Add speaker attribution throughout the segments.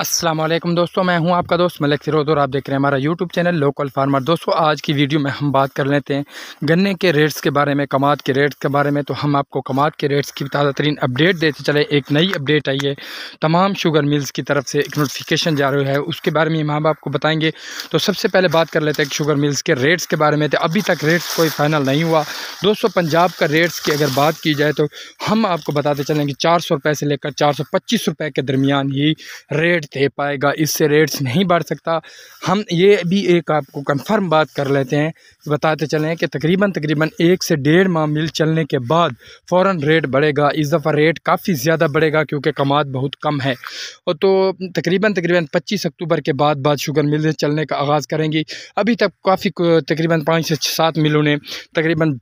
Speaker 1: असलम दोस्तों मैं हूं आपका दोस्त मलिक फिरोज और आप देख रहे हैं हमारा यूट्यूब चैनल लोकल फार्मर दोस्तों आज की वीडियो में हम बात कर लेते हैं गन्ने के रेट्स के बारे में कमाद के रेट्स के बारे में तो हम आपको कमाद के रेट्स की ताज़ा तरीन अपडेट देते चले एक नई अपडेट आई है तमाम शुगर मिल्स की तरफ से एक नोटिफिकेशन जारी है उसके बारे में हम आपको बताएँगे तो सबसे पहले बात कर लेते हैं शुगर मिल्स के रेट्स के बारे में तो अभी तक रेट्स कोई फाइनल नहीं हुआ दोस्तों पंजाब का रेट्स की अगर बात की जाए तो हम आपको बताते चलें कि चार से लेकर चार सौ के दरमियान ही रेट दे पाएगा इससे रेट्स नहीं बढ़ सकता हम ये भी एक आपको कंफर्म बात कर लेते हैं बताते चलें कि तकरीबन तकरीबन एक से डेढ़ माह मिल चलने के बाद फ़ौर रेट बढ़ेगा इस दफ़ा रेट काफ़ी ज़्यादा बढ़ेगा क्योंकि कमाद बहुत कम है और तो तकरीबन तकरीबन पच्चीस अक्टूबर के बाद बाद शुगर मिल चलने का आगाज़ करेंगी अभी तक काफ़ी तकरीबन पाँच से सात मिलों ने तकरीबन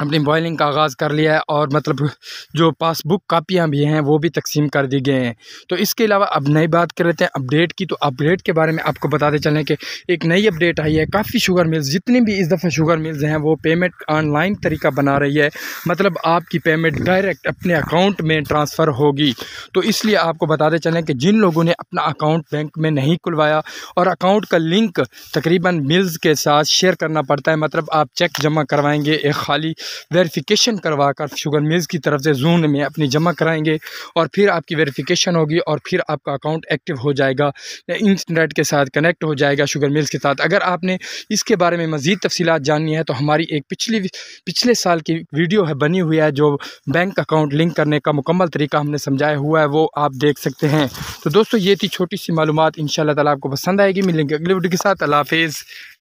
Speaker 1: अपनी बॉयलिंग का आगाज़ कर लिया है और मतलब जो पासबुक कापियाँ भी हैं वो भी तकसीम कर दी गए हैं तो इसके अलावा अब नई बात कर लेते हैं अपडेट की तो अपडेट के बारे में आपको बताते चलें कि एक नई अपडेट आई है काफ़ी शुगर मिल्स जितनी भी इस दफ़ा शुगर मिल्स हैं वो पेमेंट ऑनलाइन तरीका बना रही है मतलब आपकी पेमेंट डायरेक्ट अपने अकाउंट में ट्रांसफ़र होगी तो इसलिए आपको बताते चलें कि जिन लोगों ने अपना अकाउंट बैंक में नहीं खुलवाया और अकाउंट का लिंक तकरीबन मिल्स के साथ शेयर करना पड़ता है मतलब आप चेक जमा करवाएँगे एक खाली वेरिफिकेशन करवा कर शुगर मिल्स की तरफ से जून में अपनी जमा कराएंगे और फिर आपकी वेरिफिकेशन होगी और फिर आपका अकाउंट एक्टिव हो जाएगा इंटरनेट के साथ कनेक्ट हो जाएगा शुगर मिल्स के साथ अगर आपने इसके बारे में मज़ीद तफसीत जाननी है तो हमारी एक पिछली पिछले साल की वीडियो है बनी हुई है जो बैंक अकाउंट लिंक करने का मुकम्मल तरीका हमने समझाया हुआ है वो आप देख सकते हैं तो दोस्तों ये थी छोटी सी मालूम इन ताला आपको पसंद आएगी मिलेंगे अगले वीडियो के साथ अल्लाह हाफिज़